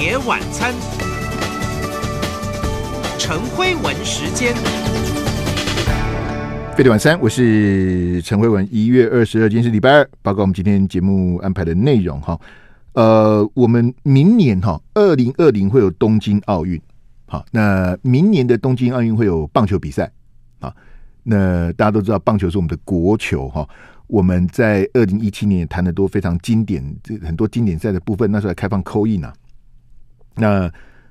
夜晚餐，陈辉文时间。夜晚餐，我是陈辉文。一月二十二今天是礼拜二，包括我们今天节目安排的内容哈。呃，我们明年哈，二零二零会有东京奥运，好，那明年的东京奥运会有棒球比赛啊。那大家都知道棒球是我们的国球哈。我们在二零一七年谈的都非常经典，这很多经典赛的部分时候还开放扣印啊。那，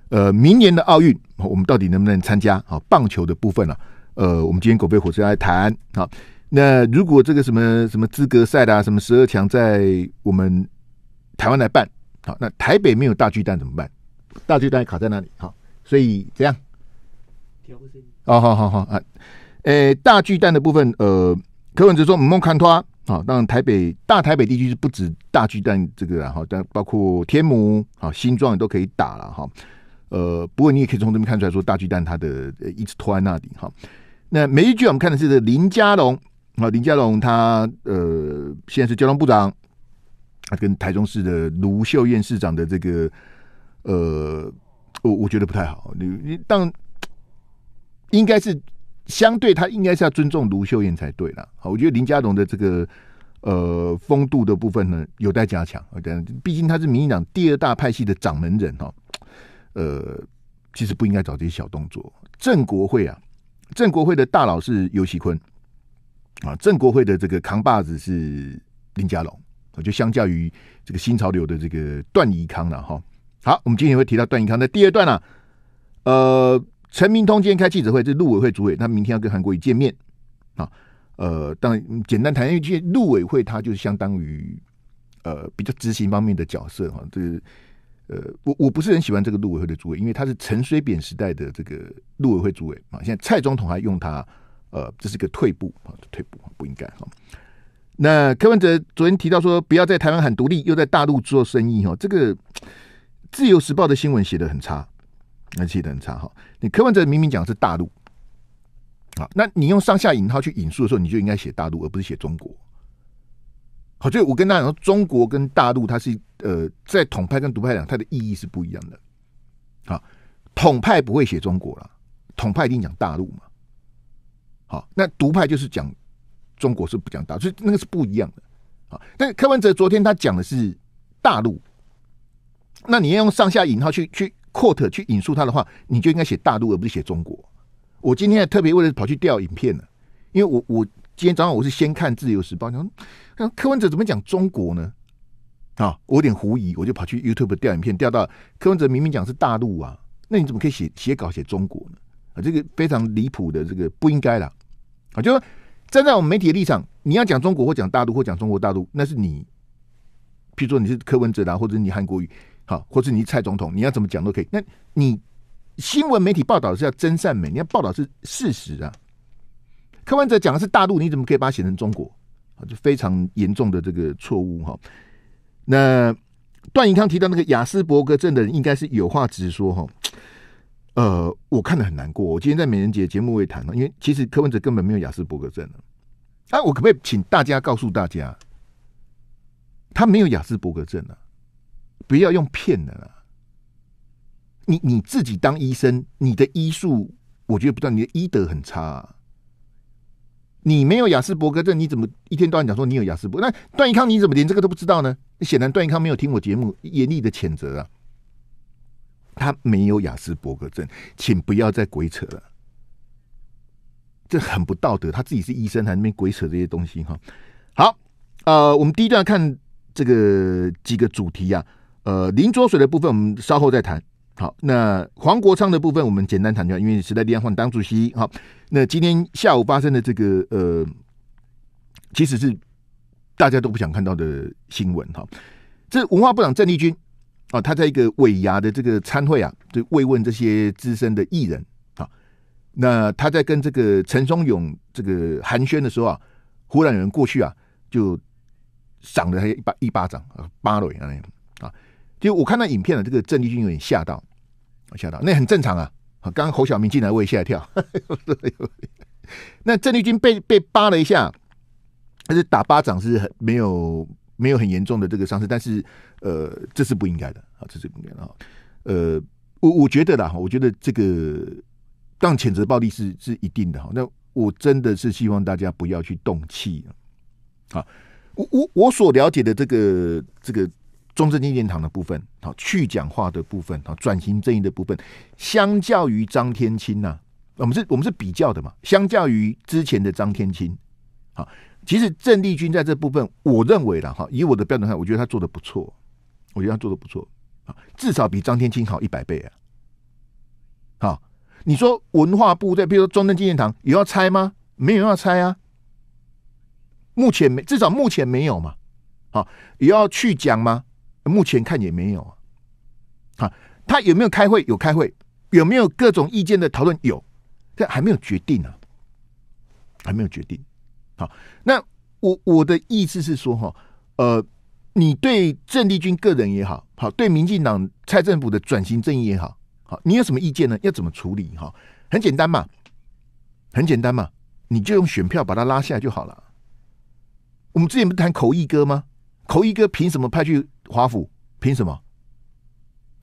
呃，明年的奥运，我们到底能不能参加啊？棒球的部分呢？呃，我们今天狗背火车来谈啊。那如果这个什么什么资格赛的啊，什么十二强在我们台湾来办，好，那台北没有大巨蛋怎么办？大巨蛋卡在哪里？好，所以这样。好好好好啊！诶，大巨蛋的部分，呃，柯文哲说，唔好看托。啊，当然台北大台北地区是不止大巨蛋这个，然后但包括天母、啊、新庄也都可以打了哈。呃，不过你也可以从这边看出来说，大巨蛋它的一直拖在那里哈。那每一句我们看的是林佳龙，啊，林佳龙他呃现在是交通部长，他跟台中市的卢秀燕市长的这个呃，我我觉得不太好，你你当应该是。相对他应该是要尊重卢秀燕才对了，好，我觉得林家龙的这个呃风度的部分呢有待加强，而且毕竟他是民进党第二大派系的掌门人哈，呃，其实不应该找这些小动作。郑国会啊，郑国会的大佬是尤熙坤啊，郑国会的这个扛把子是林家龙，我觉相较于这个新潮流的这个段宜康了哈，好，我们今天会提到段宜康的第二段呢，呃。陈明通今天开记者会，这是陆委会主委，他明天要跟韩国瑜见面啊。呃，当然简单谈一句，陆委会他就是相当于呃比较执行方面的角色哈。这是呃，我我不是很喜欢这个陆委会的主委，因为他是陈水扁时代的这个陆委会主委啊。现在蔡总统还用他，呃，这是个退步啊，退步不应该哈。那柯文哲昨天提到说，不要在台湾喊独立，又在大陆做生意哦。这个《自由时报》的新闻写的很差。那写的很差哈！你柯文哲明明讲的是大陆，好，那你用上下引号去引述的时候，你就应该写大陆，而不是写中国。好，就我跟大家说，中国跟大陆，它是呃，在统派跟独派讲，它的意义是不一样的。好，统派不会写中国了，统派一定讲大陆嘛。好，那独派就是讲中国是不讲大，陆，所以那个是不一样的。好，但柯文哲昨天他讲的是大陆，那你要用上下引号去去。quote 去引述他的话，你就应该写大陆而不是写中国。我今天特别为了跑去调影片呢，因为我我今天早上我是先看自由时报，讲柯文哲怎么讲中国呢？啊，我有点狐疑，我就跑去 YouTube 调影片，调到柯文哲明明讲是大陆啊，那你怎么可以写写稿写中国呢？啊，这个非常离谱的，这个不应该啦。啊，就说站在我们媒体的立场，你要讲中国或讲大陆或讲中国大陆，那是你，譬如说你是柯文哲啊，或者你韩国语。好，或是你蔡总统，你要怎么讲都可以。那你新闻媒体报道是要真善美，你要报道是事实啊。柯文哲讲的是大陆，你怎么可以把它写成中国？啊，就非常严重的这个错误哈。那段永康提到那个雅斯伯格症的人，应该是有话直说哈。呃，我看了很难过。我今天在美人节节目会谈了，因为其实柯文哲根本没有雅斯伯格症那我可不可以请大家告诉大家，他没有雅斯伯格症啊？不要用骗的了，你你自己当医生，你的医术我觉得不道，你的医德很差。你没有雅斯伯格症，你怎么一天到晚讲说你有雅斯伯？那段义康你怎么连这个都不知道呢？显然段义康没有听我节目，严厉的谴责啊！他没有雅斯伯格症，请不要再鬼扯了，这很不道德。他自己是医生，还那边鬼扯这些东西哈。好，呃，我们第一段看这个几个主题呀。呃，林卓水的部分我们稍后再谈。好，那黄国昌的部分我们简单谈一下，因为时代力量换党主席。好，那今天下午发生的这个呃，其实是大家都不想看到的新闻。哈，这文化部长郑丽君啊，他在一个尾牙的这个餐会啊，就慰问这些资深的艺人啊。那他在跟这个陈松勇这个寒暄的时候啊，忽然有人过去啊，就赏了他一巴一巴掌啊，巴雷，啊。就我看到影片了，这个郑丽君有点吓到，吓到，那很正常啊。刚刚侯小明进来我也吓一跳。那郑丽君被被扒了一下，但是打巴掌是很没有没有很严重的这个伤势，但是呃，这是不应该的啊，这是不应该啊。呃，我我觉得啦，我觉得这个当谴责暴力是是一定的哈。那我真的是希望大家不要去动气啊。我我我所了解的这个这个。中正纪念堂的部分，好去讲话的部分，好转型正义的部分，相较于张天青呐，我们是我们是比较的嘛？相较于之前的张天青，好，其实郑丽君在这部分，我认为啦，哈，以我的标准看，我觉得他做的不错，我觉得他做的不错，啊，至少比张天青好一百倍啊！好，你说文化部在，比如说中正纪念堂有要拆吗？没有要拆啊，目前没，至少目前没有嘛，好，也要去讲吗？目前看也没有啊，好，他有没有开会？有开会？有没有各种意见的讨论？有，这还没有决定呢，还没有决定。好，那我我的意思是说哈，呃，你对郑丽君个人也好，好对民进党蔡政府的转型正义也好，好，你有什么意见呢？要怎么处理？哈，很简单嘛，很简单嘛，你就用选票把他拉下来就好了。我们之前不谈口译哥吗？口译哥凭什么派去？华府凭什么？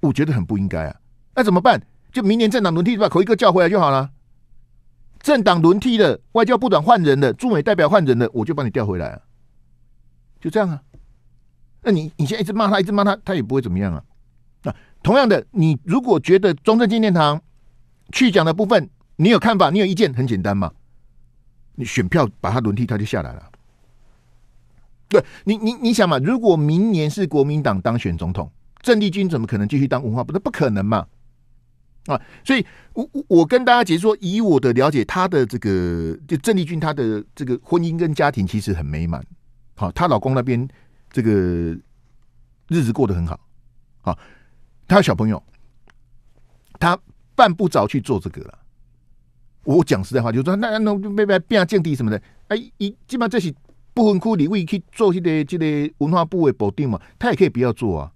我觉得很不应该啊！那怎么办？就明年政党轮替，把口一哥叫回来就好了。政党轮替了，外交部长换人了，驻美代表换人了，我就把你调回来。啊！就这样啊！那你你现在一直骂他，一直骂他，他也不会怎么样啊。那同样的，你如果觉得中正纪念堂去讲的部分，你有看法，你有意见，很简单嘛。你选票把他轮替，他就下来了。对你，你你想嘛？如果明年是国民党当选总统，郑丽君怎么可能继续当文化部？那不可能嘛！啊，所以我我跟大家解释说，以我的了解，她的这个就郑丽君，她的这个婚姻跟家庭其实很美满。好，她老公那边这个日子过得很好。好，她小朋友，他犯不着去做这个了。我讲实在话，就是说，那那别别变下见地什么的。哎，一基本上这些。部分库里位去做这个、这个文化部位保定嘛？他也可以不要做啊，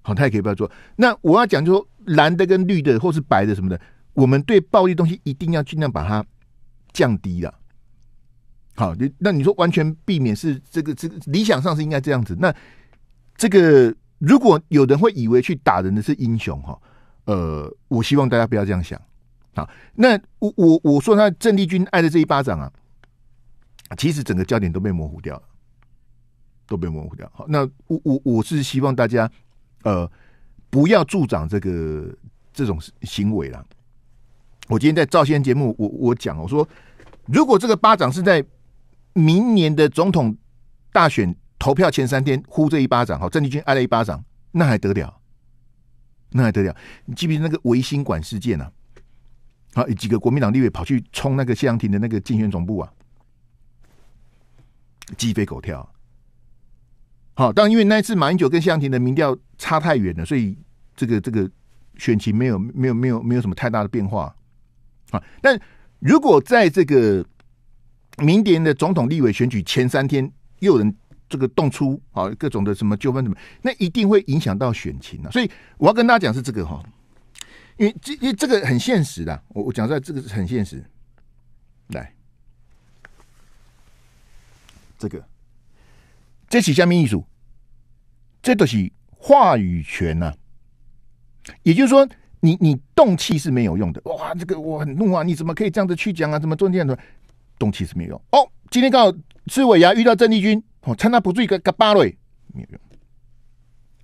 好，他也可以不要做。那我要讲，就说蓝的跟绿的，或是白的什么的，我们对暴力东西一定要尽量把它降低了。好，那你说完全避免是这个、这个理想上是应该这样子。那这个如果有人会以为去打人的是英雄哈，呃，我希望大家不要这样想。好，那我我我说他郑立军挨的这一巴掌啊。其实整个焦点都被模糊掉了，都被模糊掉。好，那我我我是希望大家，呃，不要助长这个这种行为了。我今天在赵先节目，我我讲，我说如果这个巴掌是在明年的总统大选投票前三天呼这一巴掌，好，郑丽君挨了一巴掌，那还得了？那还得了？你记不记得那个维新馆事件呢？啊，几个国民党立委跑去冲那个谢阳廷的那个竞选总部啊？鸡飞狗跳，好，当因为那一次马英九跟向庭的民调差太远了，所以这个这个选情没有没有没有没有什么太大的变化，啊，但如果在这个明年的总统立委选举前三天，又有人这个动粗，啊，各种的什么纠纷什么，那一定会影响到选情啊！所以我要跟大家讲是这个哈，因为这因为这个很现实的，我我讲出来这个是很现实，来。这个，这是下面一组，这都是话语权呐。也就是说，你你动气是没有用的。哇，这个我很怒啊！你怎么可以这样子去讲啊？怎么做这样的？动气是没有用。哦，今天刚好朱伟牙遇到郑丽君，哦，趁他不注意，嘎嘎巴瑞，没有用。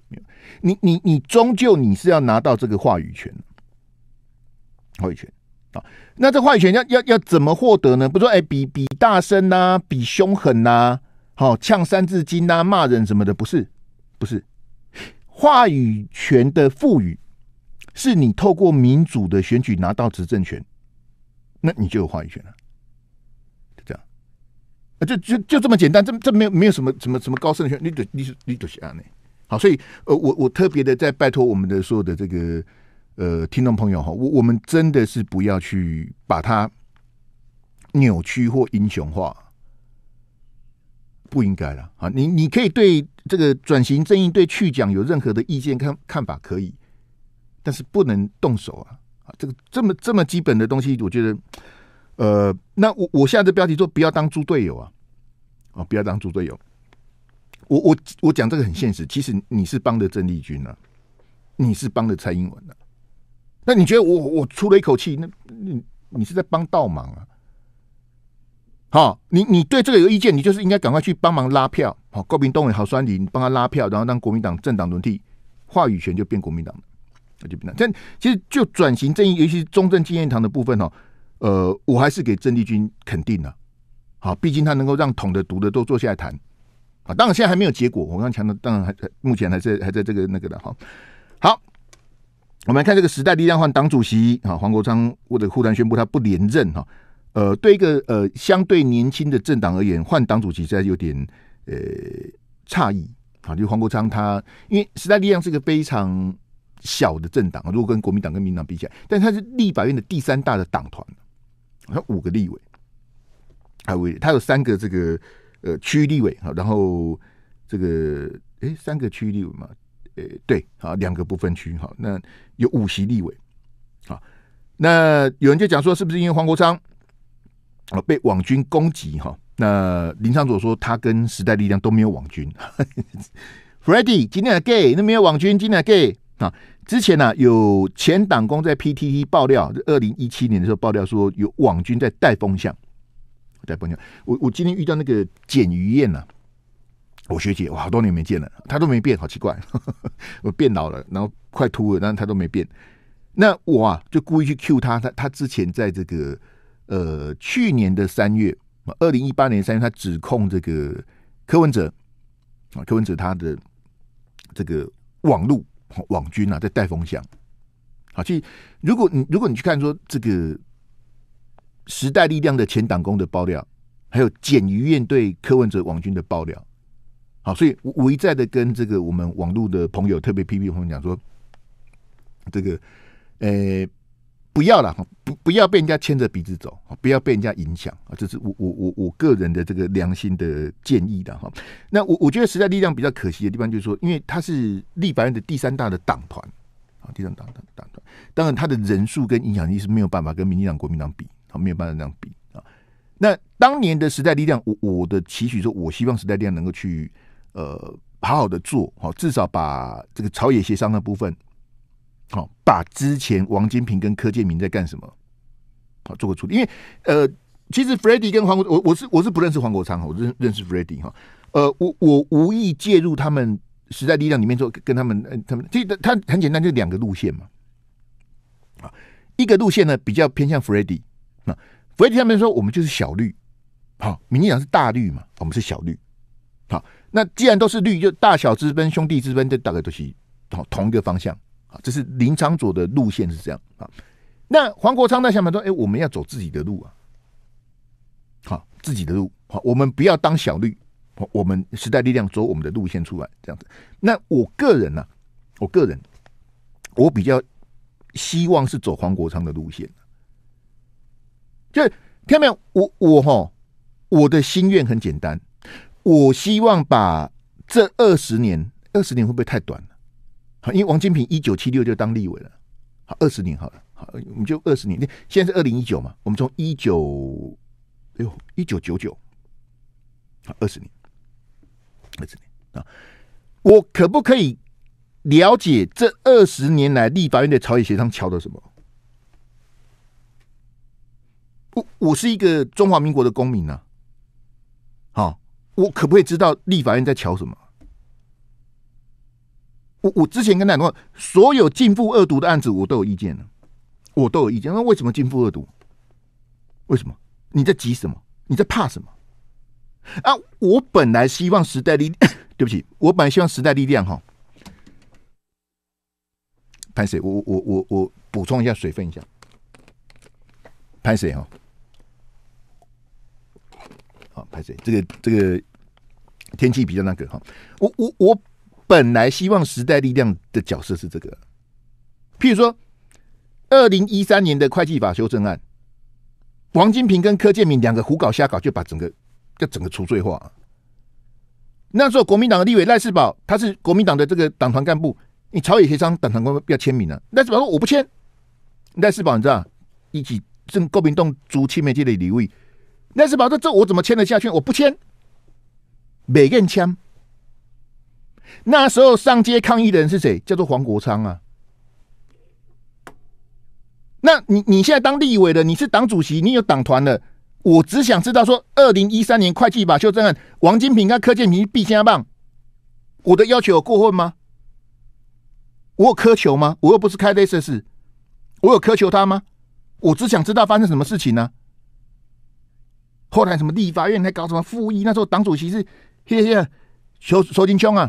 没有，你你你终究你是要拿到这个话语权，话语权。啊，那这话语权要要要怎么获得呢？不说哎，比比大声呐，比凶狠呐，好呛《三字经》呐，骂人什么的，不是，不是。话语权的赋予，是你透过民主的选举拿到执政权，那你就有话语权了。就这样，啊，就就就这么简单，这这没有没有什么什么什么高深的学，你懂，你是你就呢？好，所以呃，我我特别的在拜托我们的所有的这个。呃，听众朋友哈，我我们真的是不要去把它扭曲或英雄化，不应该了啊！你你可以对这个转型正义对去讲有任何的意见看看法可以，但是不能动手啊！啊，这个这么这么基本的东西，我觉得，呃，那我我下的标题说不要当猪队友啊，哦，不要当猪队友，我我我讲这个很现实，其实你是帮的郑丽君啊，你是帮的蔡英文啊。那你觉得我我出了一口气，那你你是在帮倒忙啊？好，你你对这个有意见，你就是应该赶快去帮忙拉票，好，高明东伟好酸梨，你帮他拉票，然后让国民党政党轮替，话语权就变国民党了，那就变党。但其实就转型正义，尤其是中正纪念堂的部分哦，呃，我还是给郑丽君肯定了，好，毕竟他能够让统的独的都坐下来谈，啊，当然现在还没有结果，我刚强调，当然还目前还在还在这个那个的哈。我们来看这个时代力量换党主席啊，黄国昌为了忽然宣布他不连任哈，呃，对一个呃相对年轻的政党而言，换党主席实在有点呃诧异啊。就黄国昌他，因为时代力量是一个非常小的政党啊，如果跟国民党跟民党比起来，但他是立法院的第三大的党团，他五个立委，还有他有三个这个呃区立委啊，然后这个哎三个区立委嘛。诶，对，啊，两个不分区，好，那有五席立委，那有人就讲说，是不是因为黄国昌，被网军攻击？哈，那林昌佐说，他跟时代力量都没有网军。Freddie，今天的 gay，那没有网军，今天的 gay 啊。之前呢，有前党工在 PTT 爆料，二零一七年的时候爆料说，有网军在带风向。带风向，我我今天遇到那个简于燕呐。我学姐，我好多年没见了，她都没变，好奇怪，我变老了，然后快秃了，但她都没变。那我啊，就故意去 Q 她，她她之前在这个呃去年的三月，二零一八年三月，她指控这个柯文哲啊，柯文哲他的这个网路网军啊，在带风向。好，其实如果你如果你去看说这个时代力量的前党工的爆料，还有检于院对柯文哲网军的爆料。所以，我一再的跟这个我们网络的朋友，特别批评朋友讲说，这个呃，不要了，不不要被人家牵着鼻子走，不要被人家影响啊，这是我我我我个人的这个良心的建议的哈。那我我觉得时代力量比较可惜的地方，就是说，因为他是立法院的第三大的党团啊，第三党团党当然他的人数跟影响力是没有办法跟民进党、国民党比，啊，没有办法那样比啊。那当年的时代力量，我我的期许说，我希望时代力量能够去。呃，好好的做，好至少把这个朝野协商的部分，好把之前王金平跟柯建明在干什么，好做个处理。因为呃，其实 Freddie 跟黄国，我我是我是不认识黄国昌我认认识 Freddie 哈。呃，我我无意介入他们时代力量里面做跟他们他们这他很简单，就两个路线嘛。啊，一个路线呢比较偏向 Freddie 嘛，Freddie 他们说我们就是小绿，好民进党是大绿嘛，我们是小绿。好，那既然都是绿，就大小之分、兄弟之分，这大概都是好同一个方向啊。这是林场组的路线是这样啊。那黄国昌在下面说：“哎，我们要走自己的路啊！好，自己的路，好，我们不要当小绿，我们时代力量走我们的路线出来，这样子。”那我个人呢？我个人，我比较希望是走黄国昌的路线，就是没有？我我哈，我的心愿很简单。我希望把这二十年，二十年会不会太短了？好，因为王金平一九七六就当立委了，好，二十年好了，好，我们就二十年。现在是二零一九嘛，我们从一九，哎呦，一九九九，好，二十年，二十年啊！我可不可以了解这二十年来立法院的朝野协商敲的什么？我我是一个中华民国的公民呢。我可不可以知道立法院在瞧什么？我我之前跟大家说，所有禁复恶毒的案子，我都有意见呢，我都有意见。那为什么禁复恶毒？为什么？你在急什么？你在怕什么？啊！我本来希望时代力，对不起，我本来希望时代力量哈。潘水，我我我我补充一下水分一下。潘水哈，好，潘水，这个这个。天气比较那个哈，我我我本来希望时代力量的角色是这个，譬如说二零一三年的会计法修正案，王金平跟柯建明两个胡搞瞎搞，就把整个就整个除罪化。那时候国民党立委赖世宝，他是国民党的这个党团干部，你朝野协商党团官要签名啊。赖世宝说我不签。赖世宝你知道，一起正国明党租青梅街的李物。赖世宝说这我怎么签得下去？我不签。每个人枪。那时候上街抗议的人是谁？叫做黄国昌啊。那你你现在当立委的，你是党主席，你有党团的。我只想知道说，二零一三年会计法修正案，王金平跟柯建平必加棒。我的要求有过分吗？我有苛求吗？我又不是开镭射式，我有苛求他吗？我只想知道发生什么事情呢？后来什么立法院还搞什么复议？那时候党主席是。谢谢求抽金枪啊！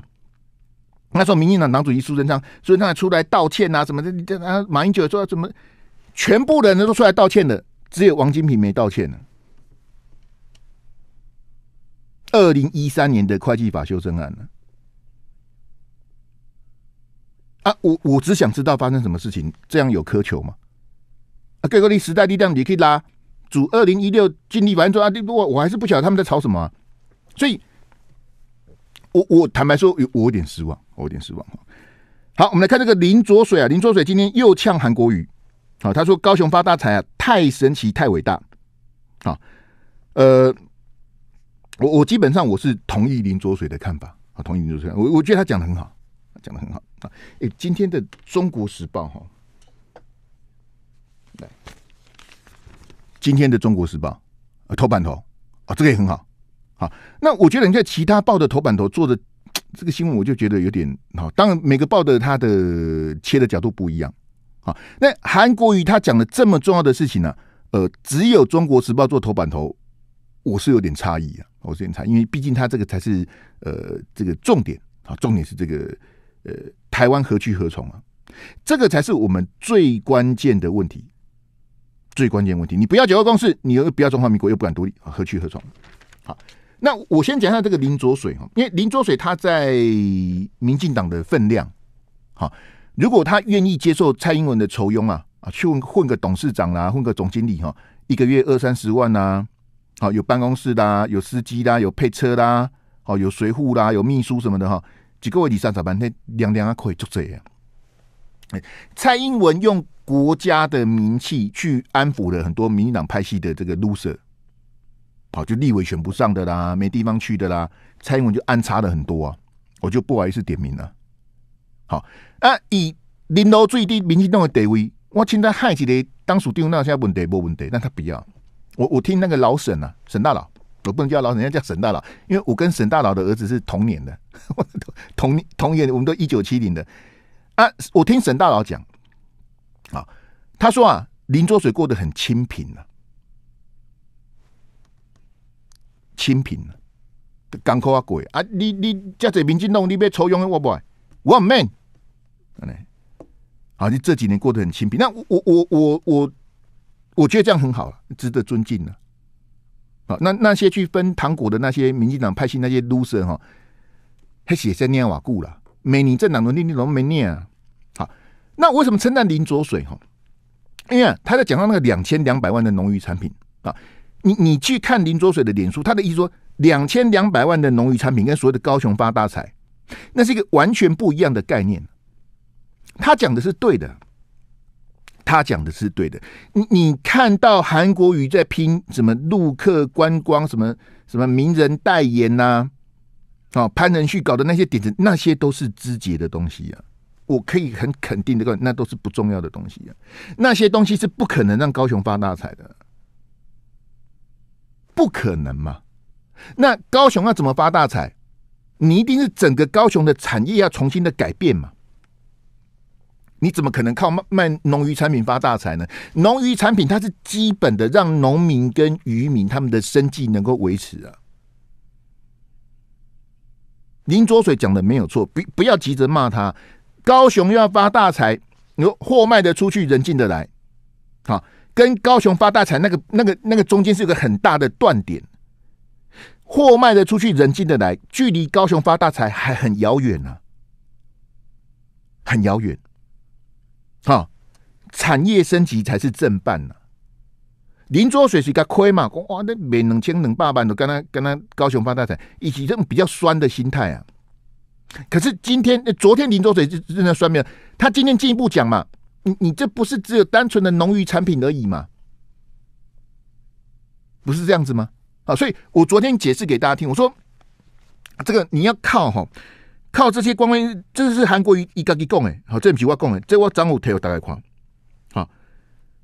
那时候民进党党主席苏贞昌，苏贞昌出来道歉啊，什么的？这啊，马英九说怎么全部的人都出来道歉的，只有王金平没道歉呢？二零一三年的会计法修正案呢？啊，我我只想知道发生什么事情，这样有苛求吗？啊，各个历时代力量你可以拉，主二零一六尽力反转啊！如果我还是不晓得他们在吵什么，所以。我我坦白说，有我有点失望，我有点失望哈。好，我们来看这个林卓水啊，林卓水今天又呛韩国语，好，他说高雄发大财啊，太神奇，太伟大，啊，呃，我我基本上我是同意林卓水的看法，啊，同意林卓水，我我觉得他讲的很好，讲的很好啊。哎，今天的中国时报哈，来，今天的中国时报啊，头版头啊，这个也很好。好，那我觉得人家其他报的头版头做的这个新闻，我就觉得有点好。当然，每个报的它的切的角度不一样。好，那韩国瑜他讲的这么重要的事情呢，呃，只有中国时报做头版头，我是有点差异啊，我是有点差，因为毕竟他这个才是呃这个重点啊，重点是这个呃台湾何去何从啊，这个才是我们最关键的问题，最关键问题，你不要九二共识，你又不要中华民国，又不敢独立，何去何从？好。那我先讲一下这个林卓水哈，因为林卓水他在民进党的分量好，如果他愿意接受蔡英文的酬庸啊啊，去混个董事长啦，混个总经理哈，一个月二三十万呐，好有办公室啦，有司机啦，有配车啦，好有随护啦，有秘书什么的哈，几个位子上早班天，凉凉啊可以做这样。蔡英文用国家的名气去安抚了很多民进党派系的这个 loser。跑就立委选不上的啦，没地方去的啦。蔡英文就安插的很多啊，我就不好意思点名了。好啊，以林楼最低民进党的地位，我现在害起来，当属丢那些问题无问题，但他不要。我我听那个老沈啊，沈大佬，我不能叫老沈，要叫沈大佬，因为我跟沈大佬的儿子是同年的，同同年，我们都一九七零的。啊，我听沈大佬讲，啊，他说啊，林卓水过得很清贫啊。清贫了，港口啊贵啊！你你，这在民进党，你要抽佣我不？我唔 man，好，你这几年过得很清贫，那我我我我我，我觉得这样很好了，值得尊敬了。啊，那那些去分糖果的那些民进党派系那些 loser 哈，他写在念瓦固了。美尼政党农地你都没念啊？好，那为什么称赞林卓水哈？因为他在讲到那个两千两百万的农渔产品啊。你你去看林卓水的脸书，他的意思说，两千两百万的农渔产品跟所谓的高雄发大财，那是一个完全不一样的概念。他讲的是对的，他讲的是对的。你你看到韩国瑜在拼什么陆客观光，什么什么名人代言呐？啊，潘仁旭搞的那些点子，那些都是肢节的东西啊。我可以很肯定的告那都是不重要的东西啊，那些东西是不可能让高雄发大财的。不可能嘛？那高雄要怎么发大财？你一定是整个高雄的产业要重新的改变嘛？你怎么可能靠卖卖农渔产品发大财呢？农渔产品它是基本的，让农民跟渔民他们的生计能够维持啊。林卓水讲的没有错，不不要急着骂他。高雄要发大财，有货卖的出去，人进的来，好。跟高雄发大财，那个、那个、那个中间是有个很大的断点，货卖的出去，人进的来，距离高雄发大财还很遥远呢，很遥远。哈，产业升级才是正办呢。林卓水是该亏嘛？哇，那每两千两百万都跟他跟他高雄发大财，以这种比较酸的心态啊。可是今天、昨天林卓水就正在酸面，他今天进一步讲嘛。你你这不是只有单纯的农渔产品而已嘛？不是这样子吗？啊，所以我昨天解释给大家听，我说这个你要靠哈，靠这些光辉，这是韩国瑜一家己讲的，好，这不是我讲的，这我张武 t 有大概框。好，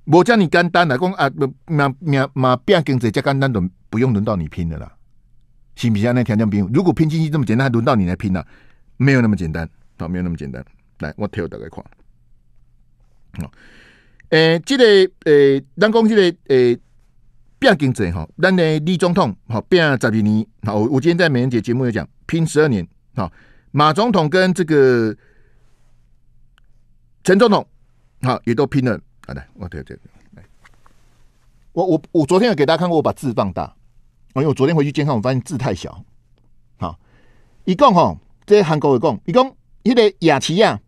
我叫你简单的讲啊，马马马不要跟着这简单，都不用轮到你拼的啦。新不县那田将兵，如果拼经济这么简单，还轮到你来拼呢？没有那么简单，好，没有那么简单。来，我 t 有大概框。诶，即个诶，咱讲这个诶，比经济吼，咱的李总统吼拼十二年好。我今天在美人节节目有讲拼十二年好。马总统跟这个陈总统好，也都拼了。好、的，我对对对，来，我我我昨天有给大家看过，我把字放大。因为我昨天回去健康，我发现字太小。好，伊讲吼，即韩国会讲，伊讲迄个亚奇亚。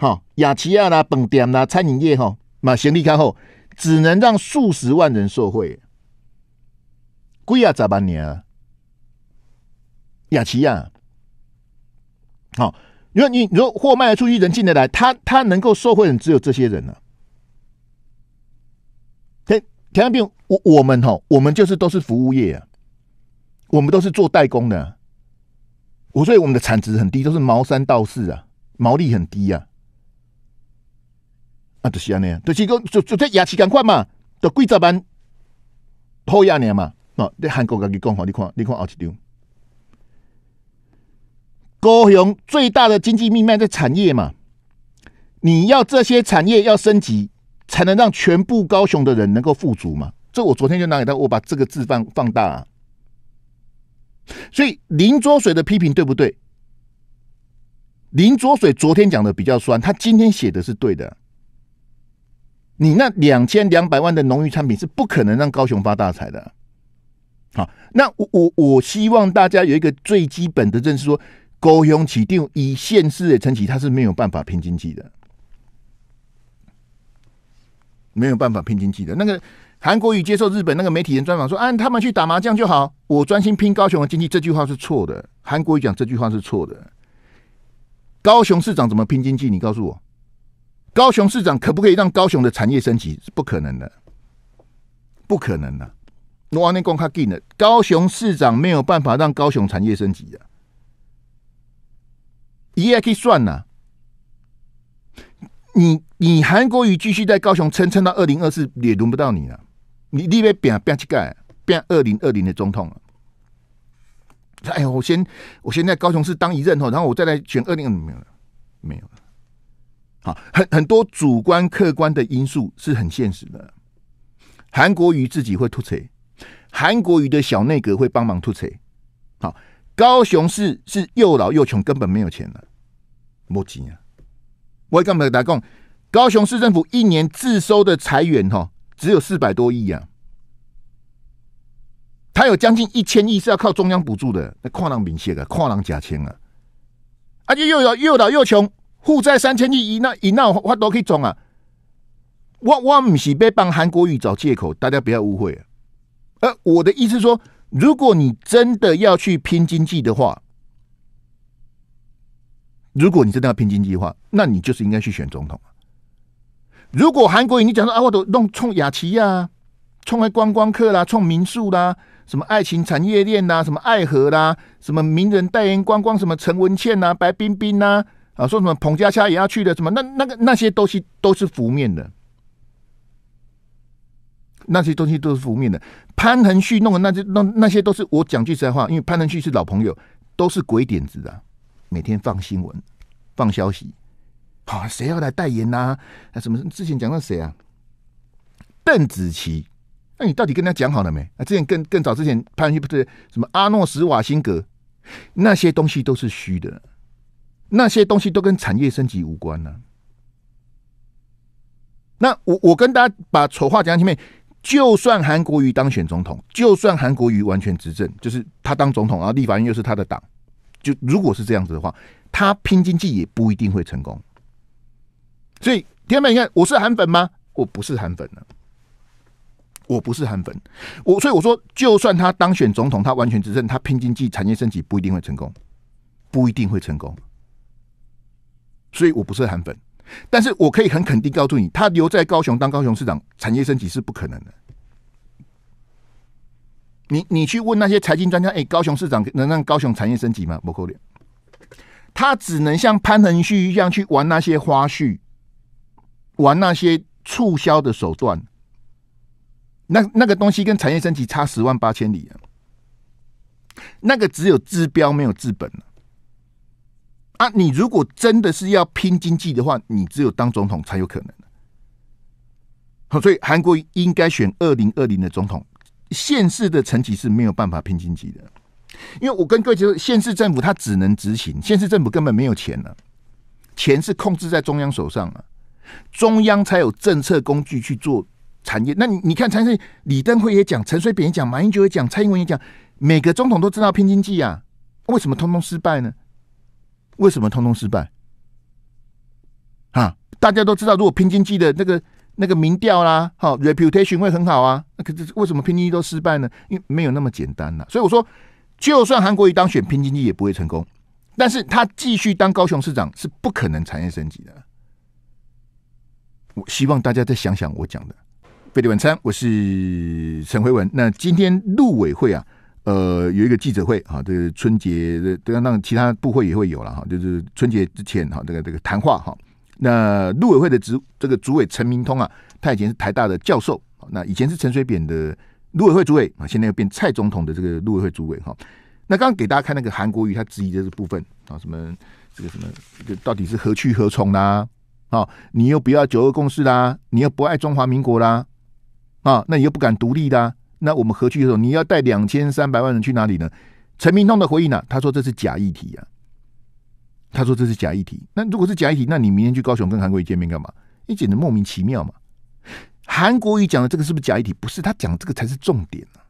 好，雅琪亚啦，本店啦，餐饮业哈，那行利较好，只能让数十万人受惠，贵啊，咋办呢？啊，雅琪亚，好，因为你如果货卖得出去，人进得来，他他能够受惠的人只有这些人了。对，田湾斌，我我们吼，我们就是都是服务业啊，我们都是做代工的，我所以我们的产值很低，都是毛三到四啊，毛利很低啊。啊，就是安尼啊，就是讲，就就这牙齿赶快嘛，就贵十万，好亚年嘛，那韩国家己讲好，你看，你看后一张，高雄最大的经济命脉在产业嘛，你要这些产业要升级，才能让全部高雄的人能够富足嘛。这我昨天就拿给他，我把这个字放放大啊。所以林卓水的批评对不对？林卓水昨天讲的比较酸，他今天写的是对的。你那两千两百万的农渔产品是不可能让高雄发大财的。好，那我我我希望大家有一个最基本的认识：说，高雄起定以县市的成绩，它是没有办法拼经济的，没有办法拼经济的。那个韩国瑜接受日本那个媒体人专访说：“啊，他们去打麻将就好，我专心拼高雄的经济。”这句话是错的。韩国瑜讲这句话是错的。高雄市长怎么拼经济？你告诉我。高雄市长可不可以让高雄的产业升级？是不可能的，不可能的。我阿内光卡金的高雄市长没有办法让高雄产业升级的，你也可以算呐。你你韩国瑜继续在高雄撑撑到二零二四也轮不到你了，你地被变变乞丐，变二零二零的总统了。哎呦，我先我先在高雄市当一任吼，然后我再来选二零二零没有了，没有了。好，很很多主观客观的因素是很现实的。韩国瑜自己会吐槽，韩国瑜的小内阁会帮忙吐槽。好，高雄市是又老又穷，根本没有钱了，没钱啊！我干嘛要打工？高雄市政府一年自收的裁员哈，只有四百多亿啊，他有将近一千亿是要靠中央补助的，那跨人明显啊，跨人假签啊，而且又老又老又穷。负债三千亿，一那一那我都可以装啊！我我唔是被帮韩国瑜找借口，大家不要误会。呃，我的意思说，如果你真的要去拼经济的话，如果你真的要拼经济的话，那你就是应该去选总统。如果韩国瑜你讲说啊，我都弄冲雅琪呀，冲来观光客啦，冲民宿啦，什么爱情产业链啦，什么爱河啦，什么名人代言观光，什么陈文茜呐，白冰冰呐。啊，说什么彭佳佳也要去的什么？那那个那些东西都是浮面的，那些东西都是浮面的。潘恒旭弄的，那些那那些都是我讲句实在话，因为潘恒旭是老朋友，都是鬼点子啊，每天放新闻、放消息。好，谁要来代言呐？啊，什么之前讲到谁啊？邓紫棋？那你到底跟他讲好了没？啊，之前更更早之前，潘恒旭不是什么阿诺什瓦辛格？那些东西都是虚的。那些东西都跟产业升级无关呢。那我我跟大家把丑话讲前面，就算韩国瑜当选总统，就算韩国瑜完全执政，就是他当总统，然后立法院又是他的党，就如果是这样子的话，他拼经济也不一定会成功。所以天美，你看我是韩粉吗？我不是韩粉呢，我不是韩粉。我所以我说，就算他当选总统，他完全执政，他拼经济产业升级不一定会成功，不一定会成功。所以我不是韩粉，但是我可以很肯定告诉你，他留在高雄当高雄市长，产业升级是不可能的。你你去问那些财经专家，哎，高雄市长能让高雄产业升级吗？不可能。他只能像潘恒旭一样去玩那些花絮，玩那些促销的手段，那那个东西跟产业升级差十万八千里啊，那个只有治标没有治本啊，你如果真的是要拼经济的话，你只有当总统才有可能。好，所以韩国应该选二零二零的总统，县市的成绩是没有办法拼经济的，因为我跟各位讲，县市政府它只能执行，县市政府根本没有钱了，钱是控制在中央手上啊，中央才有政策工具去做产业。那你你看，陈事李登辉也讲，陈水扁也讲，马英九也讲，蔡英文也讲，每个总统都知道拼经济啊，为什么通通失败呢？为什么通通失败？啊，大家都知道，如果平经济的那个那个民调啦，好 reputation 会很好啊，那可是为什么平经济都失败呢？因为没有那么简单呐。所以我说，就算韩国瑜当选平经济也不会成功，但是他继续当高雄市长是不可能产业升级的。我希望大家再想想我讲的。费利晚餐，我是陈辉文。那今天陆委会啊。呃，有一个记者会啊，这个春节的，当然其他部会也会有了哈，就是春节之前哈，这个这个谈话哈，那陆委会的主这个主委陈明通啊，他以前是台大的教授，那以前是陈水扁的陆委会主委啊，现在又变蔡总统的这个陆委会主委哈，那刚刚给大家看那个韩国瑜他质疑的这部分啊，什么这个什么，这个到底是何去何从啦？啊，你又不要九二共识啦，你又不爱中华民国啦，啊，那你又不敢独立的。那我们何去何从？你要带两千三百万人去哪里呢？陈明通的回应呢？他说这是假议题啊，他说这是假议题。那如果是假议题，那你明天去高雄跟韩国瑜见面干嘛？你简直莫名其妙嘛！韩国瑜讲的这个是不是假议题？不是，他讲这个才是重点啊，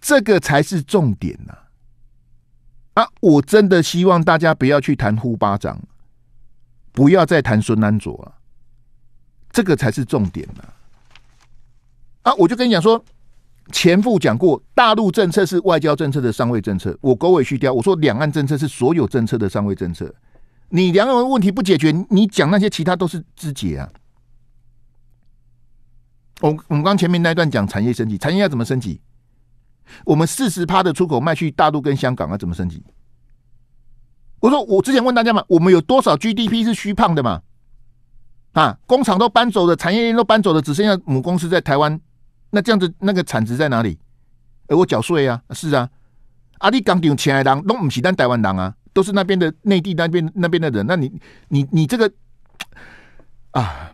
这个才是重点呐！啊，我真的希望大家不要去谈呼巴掌，不要再谈孙安卓啊，这个才是重点呐！啊，我就跟你讲说。前副讲过，大陆政策是外交政策的上位政策。我狗尾续貂，我说两岸政策是所有政策的上位政策。你两岸问题不解决，你讲那些其他都是肢解啊！我我们刚前面那段讲产业升级，产业要怎么升级？我们四十趴的出口卖去大陆跟香港啊，怎么升级？我说我之前问大家嘛，我们有多少 GDP 是虚胖的嘛？啊，工厂都搬走的，产业链都搬走的，只剩下母公司在台湾。那这样子，那个产值在哪里？哎，我缴税啊，是啊。阿你刚顶钱来当，弄不起但台湾当啊，都是那边的内地那边那边的人。那你你你这个啊，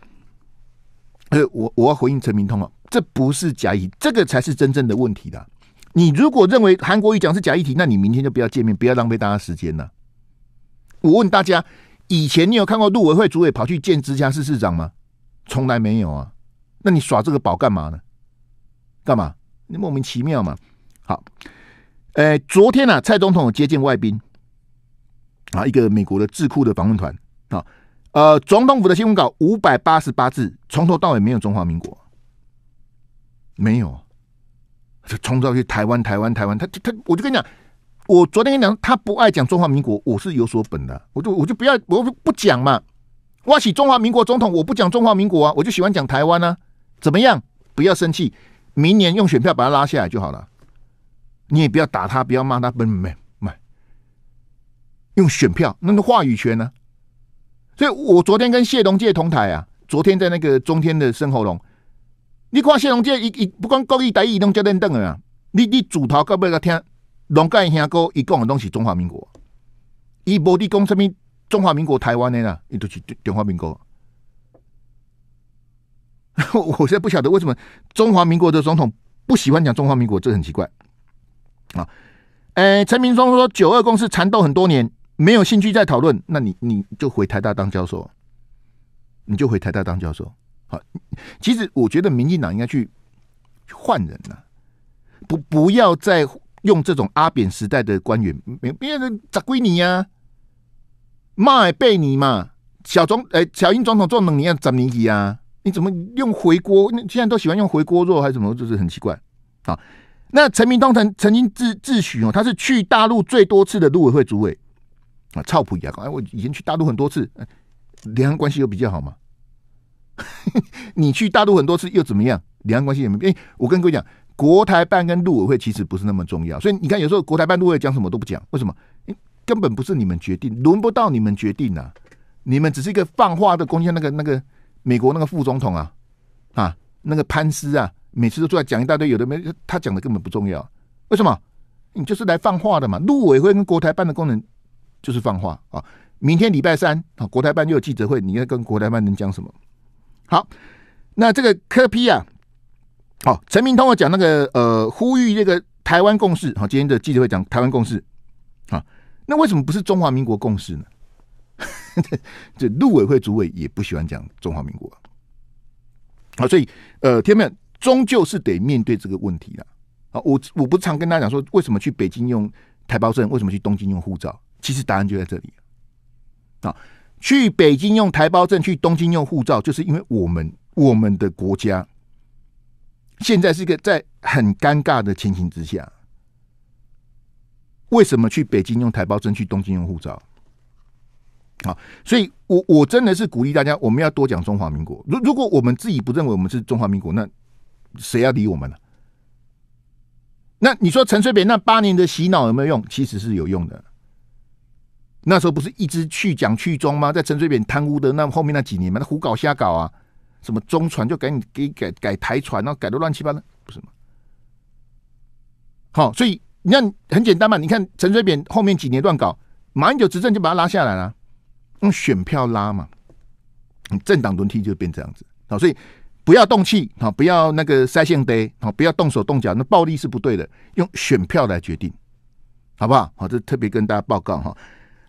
呃，我我要回应陈明通啊，这不是假意，这个才是真正的问题的。你如果认为韩国瑜讲是假议题，那你明天就不要见面，不要浪费大家时间了。我问大家，以前你有看过陆委会主委跑去见直辖市市长吗？从来没有啊。那你耍这个宝干嘛呢？干嘛？你莫名其妙嘛？好，诶，昨天呢，蔡总统接见外宾，啊，一个美国的智库的访问团啊，呃，总统府的新闻稿五百八十八字，从头到尾没有中华民国，没有，冲到去台湾，台湾，台湾，他他，我就跟你讲，我昨天跟你讲他不爱讲中华民国，我是有所本的，我就我就不要，我不不讲嘛，哇，喜中华民国总统，我不讲中华民国啊，我就喜欢讲台湾呢，怎么样？不要生气。明年用选票把他拉下来就好了，你也不要打他，不要骂他，不不没用选票，那个话语权呢？所以我昨天跟谢龙介同台啊，昨天在那个中天的生喉龙，你看谢龙介一一不光高一代移动教练登了，你你主头到尾要听龙介兄哥一讲的东西，中华民国，伊无你讲什么中华民国台湾的啦，伊都是中华民国。我现在不晓得为什么中华民国的总统不喜欢讲中华民国，这很奇怪啊！哎，陈明忠说九二共识缠斗很多年，没有兴趣再讨论，那你你就回台大当教授，你就回台大当教授。好，其实我觉得民进党应该去换人了，不不要再用这种阿扁时代的官员，别人砸归你呀？骂被你嘛？小总哎，小英总统做两要十年你啊？你怎么用回锅？现在都喜欢用回锅肉还是什么？就是很奇怪啊。那陈明东曾曾经自自诩哦，他是去大陆最多次的陆委会主委啊，操普一样。哎，我以前去大陆很多次，两岸关系又比较好嘛。你去大陆很多次又怎么样？两岸关系也没变。我跟各位讲，国台办跟陆委会其实不是那么重要，所以你看有时候国台办、陆委会讲什么都不讲，为什么？根本不是你们决定，轮不到你们决定啊，你们只是一个放话的工具，那个那个。美国那个副总统啊，啊，那个潘斯啊，每次都出来讲一大堆，有的没，他讲的根本不重要。为什么？你就是来放话的嘛。陆委会跟国台办的功能就是放话啊。明天礼拜三啊，国台办又有记者会，你要跟国台办能讲什么？好，那这个柯 P 啊，哦，陈明通我讲那个呃，呼吁这个台湾共识。好，今天的记者会讲台湾共识啊，那为什么不是中华民国共识呢？这陆委会主委也不喜欢讲中华民国啊，所以呃，天们终究是得面对这个问题了啊。我我不常跟大家讲说，为什么去北京用台胞证，为什么去东京用护照？其实答案就在这里啊。去北京用台胞证，去东京用护照，就是因为我们我们的国家现在是一个在很尴尬的情形之下，为什么去北京用台胞证，去东京用护照？好，所以我我真的是鼓励大家，我们要多讲中华民国。如如果我们自己不认为我们是中华民国，那谁要理我们呢？那你说陈水扁那八年的洗脑有没有用？其实是有用的。那时候不是一直去讲去中吗？在陈水扁贪污的那后面那几年嘛，那胡搞瞎搞啊，什么中传就赶紧给改改台传，后改的乱七八糟，不是吗？好，所以你看很简单嘛，你看陈水扁后面几年乱搞，马英九执政就把他拉下来了。用选票拉嘛，政党轮替就变这样子啊，所以不要动气啊，不要那个塞线堆啊，不要动手动脚，那暴力是不对的，用选票来决定，好不好？好，这特别跟大家报告哈。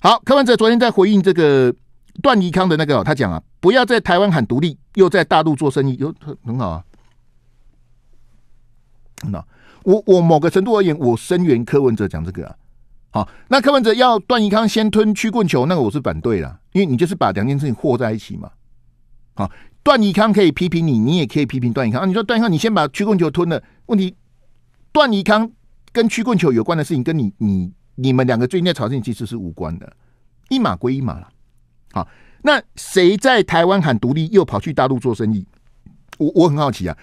好，柯文哲昨天在回应这个段宜康的那个，他讲啊，不要在台湾喊独立，又在大陆做生意，又很好啊。那我我某个程度而言，我声援柯文哲讲这个啊。好，那柯文哲要段宜康先吞曲棍球，那个我是反对的，因为你就是把两件事情和在一起嘛。好，段宜康可以批评你，你也可以批评段宜康啊。你说段宜康，你先把曲棍球吞了，问题段宜康跟曲棍球有关的事情，跟你、你、你们两个最近在吵的事情其实是无关的，一码归一码了。好，那谁在台湾喊独立，又跑去大陆做生意？我我很好奇啊。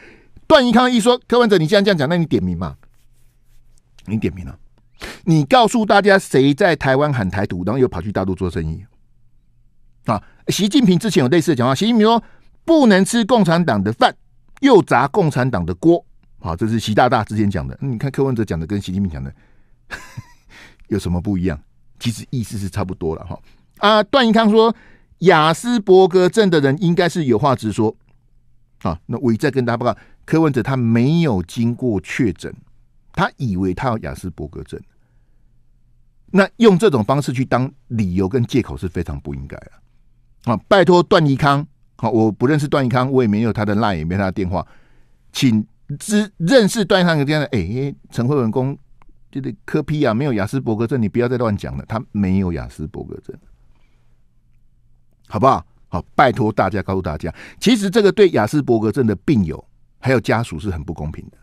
段宜康一说柯文哲，你既然这样讲，那你点名嘛？你点名了。你告诉大家谁在台湾喊台独，然后又跑去大陆做生意啊？习近平之前有类似的讲话，习近平说不能吃共产党的饭，又砸共产党的锅。好，这是习大大之前讲的。你看柯文哲讲的跟习近平讲的 有什么不一样？其实意思是差不多了哈。啊，段英康说雅斯伯格症的人应该是有话直说啊。那我再跟大家报告，柯文哲他没有经过确诊。他以为他有雅斯伯格症，那用这种方式去当理由跟借口是非常不应该啊！啊，拜托段义康，好，我不认识段义康，我也没有他的 line，也没他的电话，请知认识段义康的这样的，哎，陈慧文公这个科批啊，没有雅斯伯格症，你不要再乱讲了，他没有雅斯伯格症，好不好？好，拜托大家告诉大家，其实这个对雅斯伯格症的病友还有家属是很不公平的。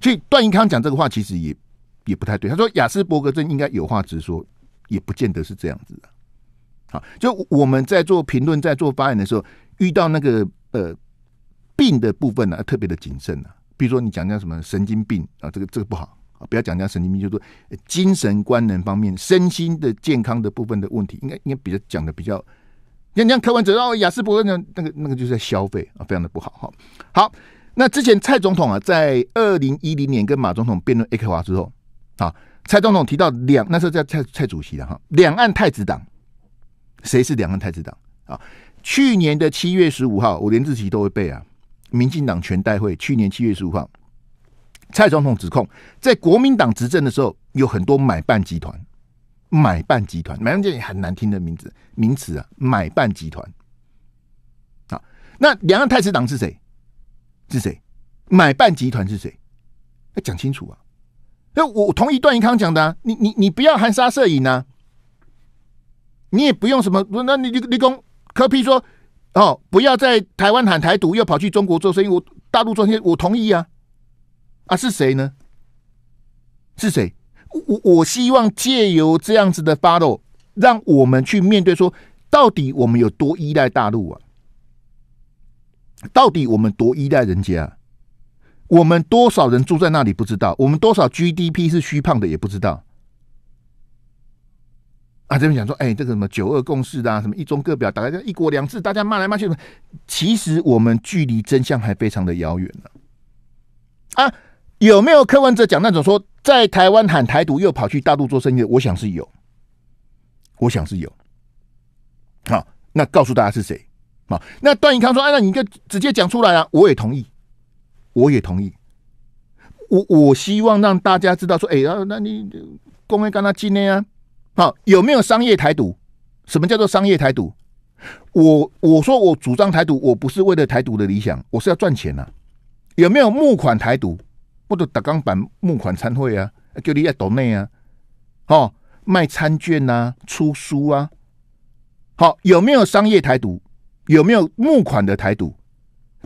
所以段英康讲这个话，其实也也不太对。他说雅斯伯格症应该有话直说，也不见得是这样子的。好，就我们在做评论、在做发言的时候，遇到那个呃病的部分呢，特别的谨慎啊。比如说你讲讲什么神经病啊，这个这个不好啊，不要讲讲神经病，就说精神官能方面、身心的健康的部分的问题，应该应该比较讲的比较。讲讲开玩笑哦，雅斯伯格症那个那个就是在消费啊，非常的不好哈。好。那之前蔡总统啊，在二零一零年跟马总统辩论 A K 华之后，啊，蔡总统提到两那时候叫蔡蔡主席的哈，两岸太子党，谁是两岸太子党？啊，去年的七月十五号，我连自己都会背啊，民进党全代会去年七月十五号，蔡总统指控在国民党执政的时候，有很多买办集团，买办集团，买办这句很难听的名字名词啊，买办集团，啊，那两岸太子党是谁？是谁？买办集团是谁？要讲清楚啊！那我同意段永康讲的，啊，你你你不要含沙射影啊！你也不用什么，那你李李工科批说哦，不要在台湾喊台独，又跑去中国做生意，我大陆做意，我同意啊！啊，是谁呢？是谁？我我希望借由这样子的发 w 让我们去面对，说到底我们有多依赖大陆啊？到底我们多依赖人家？我们多少人住在那里不知道？我们多少 GDP 是虚胖的也不知道？啊，这边讲说，哎，这个什么九二共识啊，什么一中各表，打来一国两制，大家骂来骂去，其实我们距离真相还非常的遥远呢。啊，有没有柯文哲讲那种说，在台湾喊台独，又跑去大陆做生意？我想是有，我想是有。好，那告诉大家是谁？好，那段永康说：“哎，那你就直接讲出来啊！我也同意，我也同意。我我希望让大家知道说，哎，那那你公开跟他激烈啊？好，有没有商业台独？什么叫做商业台独？我我说我主张台独，我不是为了台独的理想，我是要赚钱啊！有没有募款台独或者打钢板募款参会啊？就你在岛内啊，哦，卖餐券呐，出书啊，好，有没有商业台独？”有没有募款的台独？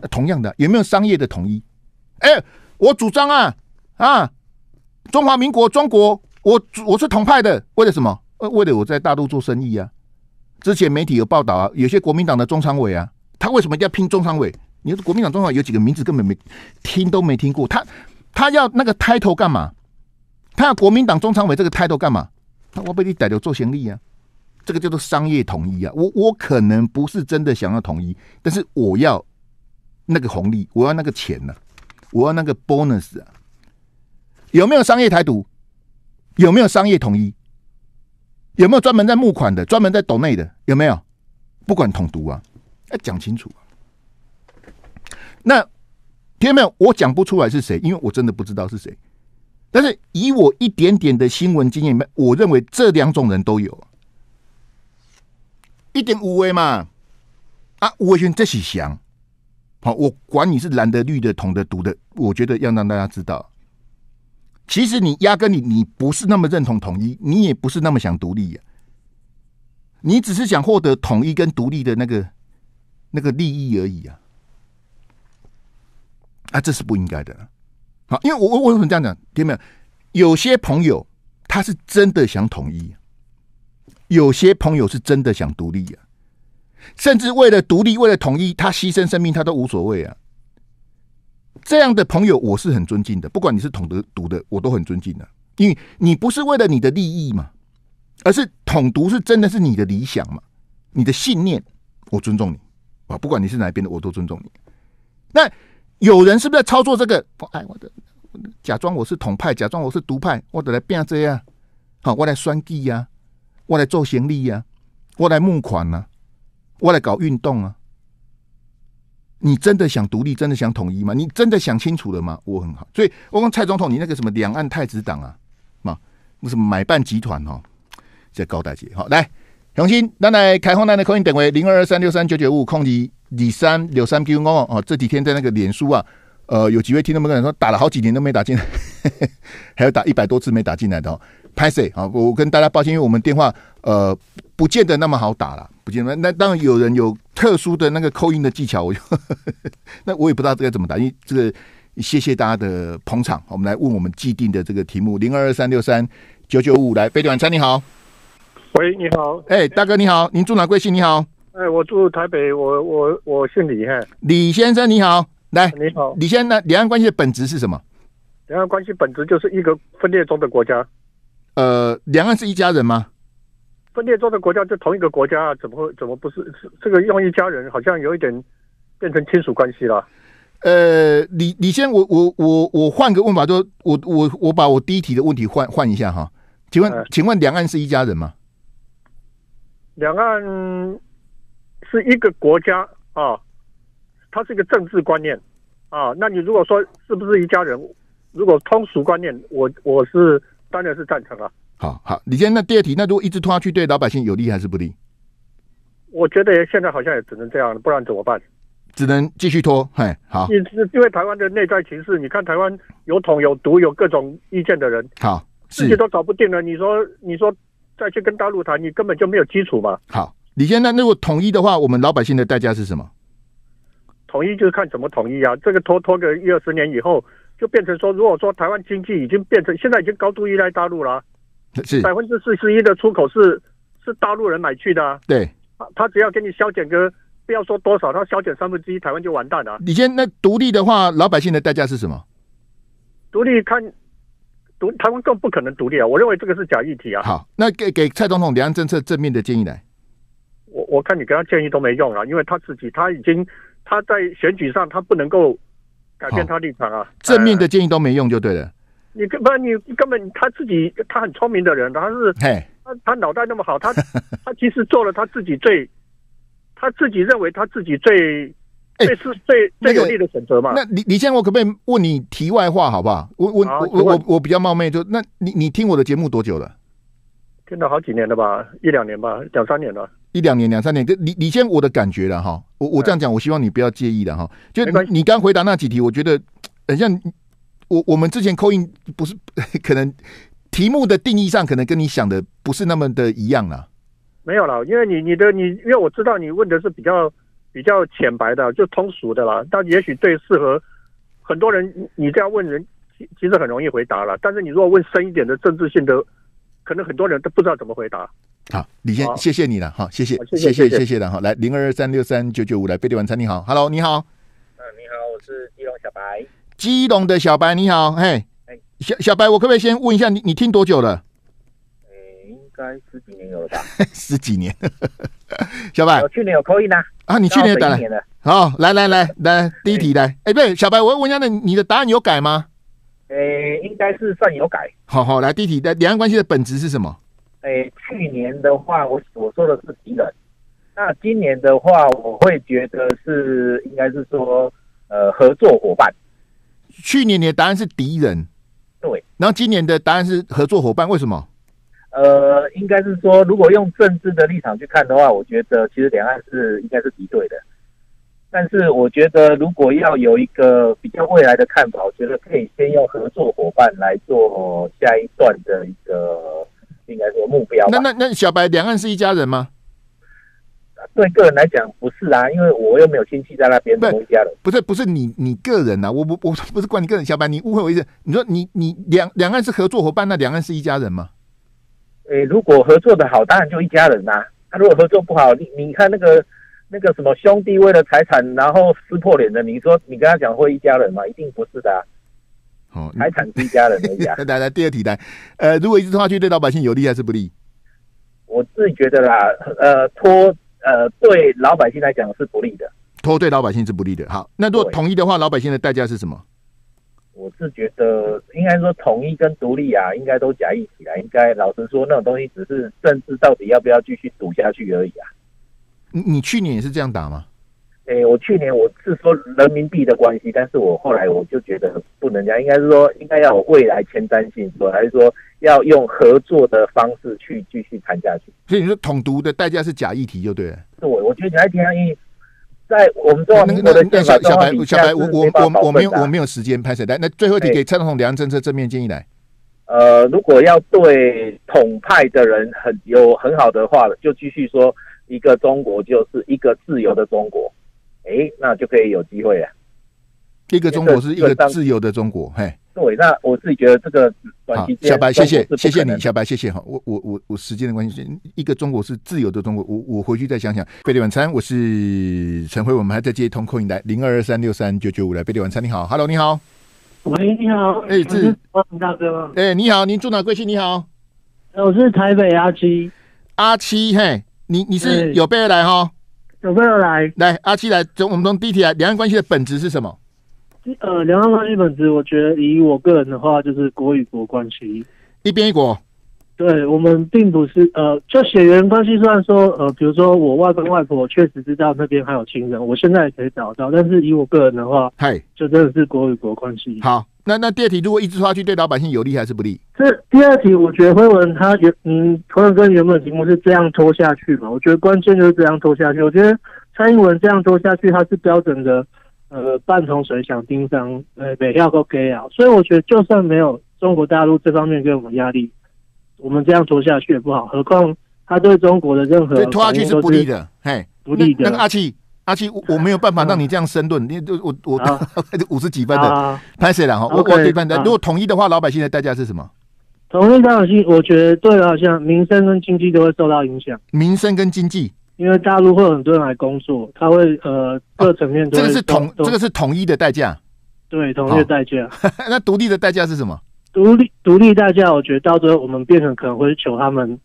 同样的，有没有商业的统一？哎，我主张啊啊！中华民国、中国，我我是统派的。为了什么？呃，为了我在大陆做生意啊。之前媒体有报道啊，有些国民党的中常委啊，他为什么要拼中常委？你说国民党中常委有几个名字根本没听都没听过？他他要那个抬头干嘛？他要国民党中常委这个抬头干嘛？他我被你逮着做行李啊。这个叫做商业统一啊！我我可能不是真的想要统一，但是我要那个红利，我要那个钱呢，我要那个 bonus 啊！有没有商业台独？有没有商业统一？有没有专门在募款的？专门在岛内的有没有？不管统独啊，要讲清楚啊！那听没有？我讲不出来是谁，因为我真的不知道是谁。但是以我一点点的新闻经验我认为这两种人都有。一点五微嘛，啊，五微勋这是想，好，我管你是蓝的、绿的、铜的、毒的，我觉得要让大家知道，其实你压根你你不是那么认同统一，你也不是那么想独立，你只是想获得统一跟独立的那个那个利益而已啊，啊，这是不应该的，好，因为我我为什么这样讲？听没有？有些朋友他是真的想统一。有些朋友是真的想独立呀，甚至为了独立，为了统一，他牺牲生命他都无所谓啊。这样的朋友我是很尊敬的，不管你是统的、独的，我都很尊敬的。因为你不是为了你的利益嘛，而是统独是真的是你的理想嘛，你的信念，我尊重你啊。不管你是哪一边的，我都尊重你。那有人是不是在操作这个？哎，我的假装我是统派，假装我是独派，我得来变这样，好，我来双计呀。我来做行李呀，我来募款啊，我来搞运动啊！你真的想独立，真的想统一吗？你真的想清楚了吗？我很好，所以我问蔡总统，你那个什么两岸太子党啊，嘛，那什么买办集团哦，在高大姐，好来，雄心，那来，凯丰，那的口音等为零二二三六三九九五，空李李三六三 Q 哦，哦，这几天在那个脸书啊，呃，有几位听众朋友说打了好几年都没打进，还有打一百多次没打进来的哦。拍谁啊？我我跟大家抱歉，因为我们电话呃不见得那么好打了，不见得。那当然有人有特殊的那个扣音的技巧，我就 那我也不知道这该怎么打。因为这个，谢谢大家的捧场。我们来问我们既定的这个题目：零二二三六三九九五来飞碟晚餐，你好。喂，你好，哎，大哥你好，您住哪？贵姓？你好，哎，我住台北，我我我姓李哈。李先生你好，来你好，李先生，两岸关系的本质是什么？两岸关系本质就是一个分裂中的国家。呃，两岸是一家人吗？分裂中的国家就同一个国家，怎么会怎么不是？是这个用一家人，好像有一点变成亲属关系了。呃，李李先，我我我我换个问法，就我我我把我第一题的问题换换一下哈，请问请问两岸是一家人吗？两岸是一个国家啊，它是一个政治观念啊。那你如果说是不是一家人，如果通俗观念，我我是。当然是赞成啊。好好，你先那第二题，那如果一直拖下去，对老百姓有利还是不利？我觉得现在好像也只能这样了，不然怎么办？只能继续拖。嘿，好，因因为台湾的内在情势。你看，台湾有统有独，有各种意见的人，好，自己都搞不定了。你说，你说再去跟大陆谈，你根本就没有基础嘛。好，李先在那如果统一的话，我们老百姓的代价是什么？统一就是看怎么统一啊。这个拖拖个一二十年以后。就变成说，如果说台湾经济已经变成，现在已经高度依赖大陆了，是百分之四十一的出口是是大陆人买去的。对，他只要给你削减个，不要说多少，他削减三分之一，台湾就完蛋了。你先，那独立的话，老百姓的代价是什么？独立看，独台湾更不可能独立啊！我认为这个是假议题啊。好，那给给蔡总统两岸政策正面的建议来。我我看你给他建议都没用了，因为他自己他已经他在选举上他不能够。改变他立场啊！正面的建议都没用就对了。你根本你根本他自己他很聪明的人，他是嘿，他他脑袋那么好，他 他其实做了他自己最，他自己认为他自己最最是最最有利的选择嘛。那李李在我可不可以问你题外话好不好？我我我我我比较冒昧，就那你你听我的节目多久了？听了好几年了吧，一两年吧，两三年了。一两年、两三年，这你你先，我的感觉了哈。我我这样讲，我希望你不要介意的哈。就你刚回答那几题，我觉得 很像我我们之前扣印不是 可能题目的定义上，可能跟你想的不是那么的一样了。没有了，因为你你的你，因为我知道你问的是比较比较浅白的，就通俗的啦。但也许对适合很多人，你这样问人，其其实很容易回答了。但是你如果问深一点的政治性的，可能很多人都不知道怎么回答。好，李先，谢谢你了。好，谢谢，谢谢，谢谢的。好，来零二三六三九九五，来贝蒂晚餐，你好，Hello，你好。嗯，你好，我是基隆小白。基隆的小白，你好，嘿，哎，小小白，我可不可以先问一下，你你听多久了？应该十几年了吧。十几年，小白，我去年有扣一呢。啊，你去年打了。好，来来来来，第一题来。哎，不对，小白，我要问一下，那你的答案有改吗？哎，应该是算有改。好好，来第一题的，两岸关系的本质是什么？哎，去年的话，我我说的是敌人。那今年的话，我会觉得是应该是说，呃，合作伙伴。去年你的答案是敌人，对。然后今年的答案是合作伙伴，为什么？呃，应该是说，如果用政治的立场去看的话，我觉得其实两岸是应该是敌对的。但是我觉得，如果要有一个比较未来的看法，我觉得可以先用合作伙伴来做下一段的一个。应该说目标。那那那小白，两岸是一家人吗？对个人来讲，不是啊，因为我又没有亲戚在那边，不是一家人。不是不是你你个人呐，我我我不是管你个人，小白，你误会我意思。你说你你两两岸是合作伙伴那两岸是一家人吗？诶，如果合作的好，当然就一家人啊。他如果合作不好，你你看那个那个什么兄弟为了财产然后撕破脸的，你说你跟他讲会一家人吗？一定不是的。哦，财产追加了，增下，来来，第二题来。呃，如果一拖下去，对老百姓有利还是不利？我自己觉得啦，呃，拖呃对老百姓来讲是不利的。拖对老百姓是不利的。好，那如果统一的话，老百姓的代价是什么？我是觉得应该说统一跟独立啊，应该都夹一起啦。应该老实说，那种东西只是政治到底要不要继续赌下去而已啊。你你去年也是这样打吗？哎，我去年我是说人民币的关系，但是我后来我就觉得不能样，应该是说应该要有未来前瞻性说，还是说要用合作的方式去继续谈下去。所以你说统独的代价是假议题就对。是，我我觉得挺议意。在我们中国的小小白小白，我我我我没有我没有时间拍摄台。那最后一点给蔡总统两岸政策正面建议来。呃，如果要对统派的人很有很好的话，就继续说一个中国就是一个自由的中国。哎，那就可以有机会了。一个中国是一个自由的中国，嘿。对，那我自己觉得这个短期小白，谢谢，谢谢你，小白，谢谢哈。我我我我时间的关系，一个中国是自由的中国。我我回去再想想。贝利晚餐，我是陈辉，我们还在接通，扣音来零二二三六三九九五来贝利晚餐，你好，Hello，你好。喂，你好，哎，是大哥吗？哎，你好，您住哪？贵姓？你好，我是台北阿七，阿七，嘿，你你是有备而来哈。有没有来？来，阿七来，从我们从第一题来。两岸关系的本质是什么？呃，两岸关系本质，我觉得以我个人的话，就是国与国关系。一边一国。对，我们并不是呃，就血缘关系。虽然说呃，比如说我外公外婆确实知道那边还有亲人，我现在也可以找到。但是以我个人的话，嗨，就真的是国与国关系。好。那那第二题如果一直拖下去，对老百姓有利还是不利？这第二题，我觉得辉文他原嗯，辉文跟原本题目是这样拖下去嘛？我觉得关键就是这样拖下去。我觉得蔡英文这样拖下去，他是标准的呃半桶水，想叮上呃每要都给啊。所以我觉得就算没有中国大陆这方面给我们压力，我们这样拖下去也不好。何况他对中国的任何拖下去是不利的，嘿，不利的。阿七。阿七，我没有办法让你这样申论，你都 我我五十几分的拍谁来哈？我我可以。如果统一的话，老百姓的代价是什么？统一老百姓，我觉得对了，像民生跟经济都会受到影响。民生跟经济，因为大陆会很多人来工作，他会呃，各层面都这个是统，这个是统一的代价。对，统一的代价。那独立的代价是什么？独立独立代价，我觉得到最后我们变成可能会求他们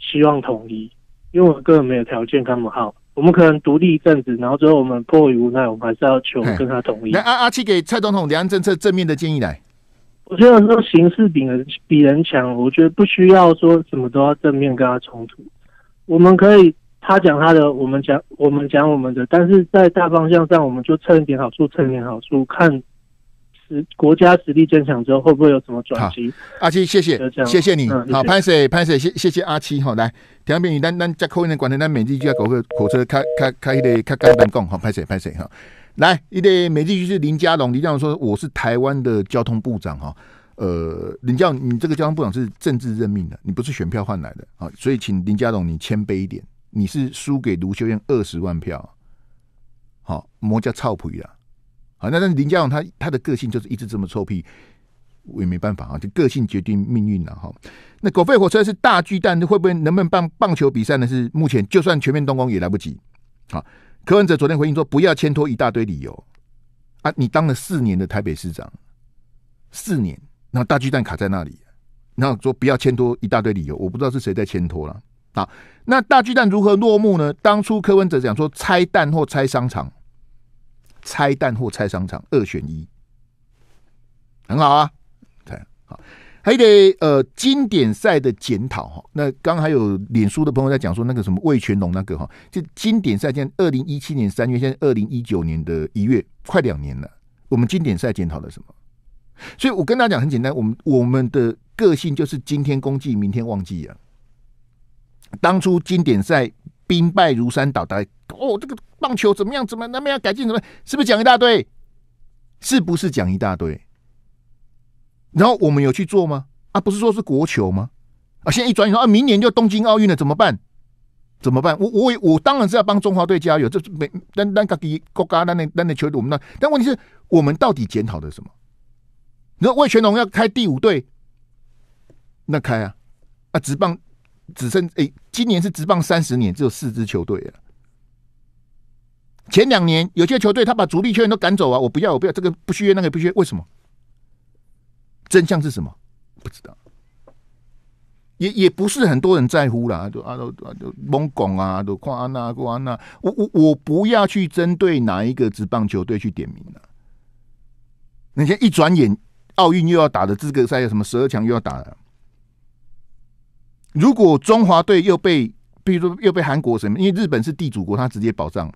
希望统一，因为我个人没有条件，们好。我们可能独立一阵子，然后最后我们迫于无奈，我们还是要求跟他统一。来，阿阿七给蔡总统两岸政策正面的建议来。我觉得说形势比人比人强，我觉得不需要说什么都要正面跟他冲突。我们可以他讲他的，我们讲我们讲我们的，但是在大方向上，我们就蹭一点好处，蹭一点好处看。国国家实力增强之后，会不会有什么转机？阿七，谢谢，谢谢你。好，潘水，潘水，谢谢谢阿七。好，来，田湾媒体，那那在客运的管台，那美丽就要搞个火车开开开一列开钢板杠。好，潘水，潘水，哈，来，一列美丽就是林佳龙。林佳龙说：“我是台湾的交通部长。”哈，呃，林教，你这个交通部长是政治任命的，你不是选票换来的啊。所以，请林家龙你谦卑一点，你是输给卢修燕二十万票，好，魔教操普呀。好，那但是林家勇他他的个性就是一直这么臭屁，我也没办法啊，就个性决定命运了哈。那狗肺火车是大巨蛋，会不会能不能棒棒球比赛呢？是目前就算全面动工也来不及。好，柯文哲昨天回应说，不要牵拖一大堆理由啊！你当了四年的台北市长，四年那大巨蛋卡在那里，然后说不要牵拖一大堆理由，我不知道是谁在牵拖了。好，那大巨蛋如何落幕呢？当初柯文哲讲说拆蛋或拆商场。拆蛋或拆商场，二选一，很好啊！好，还得呃，经典赛的检讨哈。那刚还有脸书的朋友在讲说，那个什么魏全龙那个哈，就经典赛现在二零一七年三月，现在二零一九年的一月，快两年了。我们经典赛检讨了什么？所以我跟大家讲很简单，我们我们的个性就是今天功绩，明天忘记啊。当初经典赛。兵败如山倒，大哦，这个棒球怎么样？怎么那么要改进？怎么是不是讲一大堆？是不是讲一大堆？然后我们有去做吗？啊，不是说是国球吗？啊，现在一转眼说啊，明年就东京奥运了，怎么办？怎么办？我我我当然是要帮中华队加油，这是每那那个国家那那那那球队，我们那但问题是我们到底检讨的什么？你说魏全龙要开第五队，那开啊啊直棒。只剩诶，今年是直棒三十年，只有四支球队了。前两年有些球队他把主力球员都赶走啊，我不要，我不要，这个不续约，那个不续约，为什么？真相是什么？不知道，也也不是很多人在乎啦，都啊都啊都蒙巩啊，都夸安娜，夸安娜，我我我不要去针对哪一个直棒球队去点名了。那家一转眼，奥运又要打的资格赛，什么十二强又要打了。如果中华队又被，比如说又被韩国什么，因为日本是地主国，他直接保障。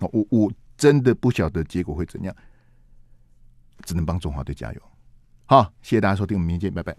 我我真的不晓得结果会怎样，只能帮中华队加油。好，谢谢大家收听，我们明天见，拜拜。